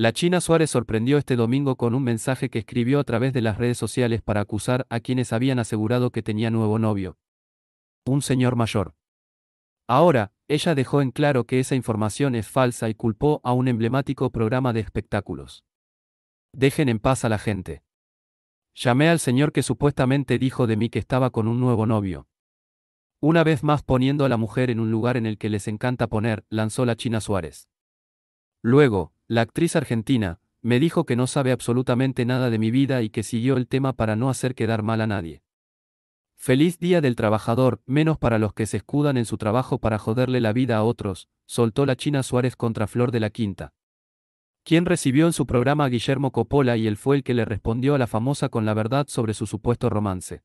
La China Suárez sorprendió este domingo con un mensaje que escribió a través de las redes sociales para acusar a quienes habían asegurado que tenía nuevo novio. Un señor mayor. Ahora, ella dejó en claro que esa información es falsa y culpó a un emblemático programa de espectáculos. Dejen en paz a la gente. Llamé al señor que supuestamente dijo de mí que estaba con un nuevo novio. Una vez más poniendo a la mujer en un lugar en el que les encanta poner, lanzó la China Suárez. Luego, la actriz argentina, me dijo que no sabe absolutamente nada de mi vida y que siguió el tema para no hacer quedar mal a nadie. Feliz día del trabajador, menos para los que se escudan en su trabajo para joderle la vida a otros, soltó la China Suárez contra Flor de la Quinta. Quien recibió en su programa a Guillermo Coppola y él fue el que le respondió a la famosa con la verdad sobre su supuesto romance.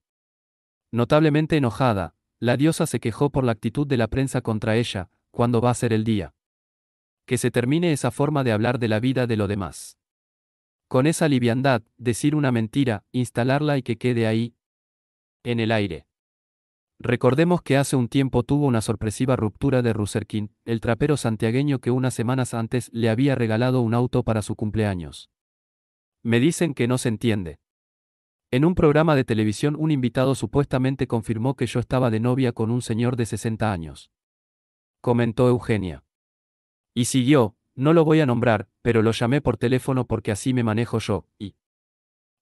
Notablemente enojada, la diosa se quejó por la actitud de la prensa contra ella, cuando va a ser el día que se termine esa forma de hablar de la vida de lo demás. Con esa liviandad, decir una mentira, instalarla y que quede ahí, en el aire. Recordemos que hace un tiempo tuvo una sorpresiva ruptura de Ruserkin, el trapero santiagueño que unas semanas antes le había regalado un auto para su cumpleaños. Me dicen que no se entiende. En un programa de televisión un invitado supuestamente confirmó que yo estaba de novia con un señor de 60 años. Comentó Eugenia. Y siguió, no lo voy a nombrar, pero lo llamé por teléfono porque así me manejo yo, y...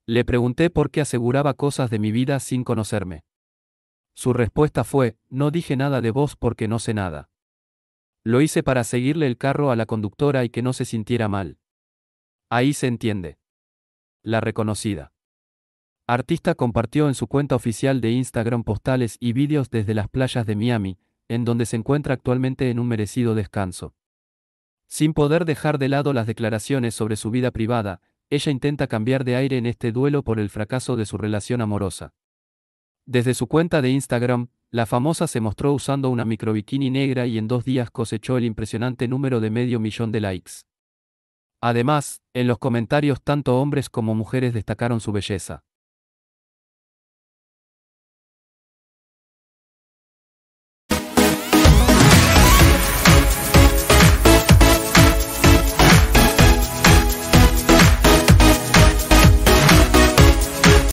Le pregunté por qué aseguraba cosas de mi vida sin conocerme. Su respuesta fue, no dije nada de vos porque no sé nada. Lo hice para seguirle el carro a la conductora y que no se sintiera mal. Ahí se entiende. La reconocida. Artista compartió en su cuenta oficial de Instagram postales y vídeos desde las playas de Miami, en donde se encuentra actualmente en un merecido descanso. Sin poder dejar de lado las declaraciones sobre su vida privada, ella intenta cambiar de aire en este duelo por el fracaso de su relación amorosa. Desde su cuenta de Instagram, la famosa se mostró usando una micro bikini negra y en dos días cosechó el impresionante número de medio millón de likes. Además, en los comentarios tanto hombres como mujeres destacaron su belleza.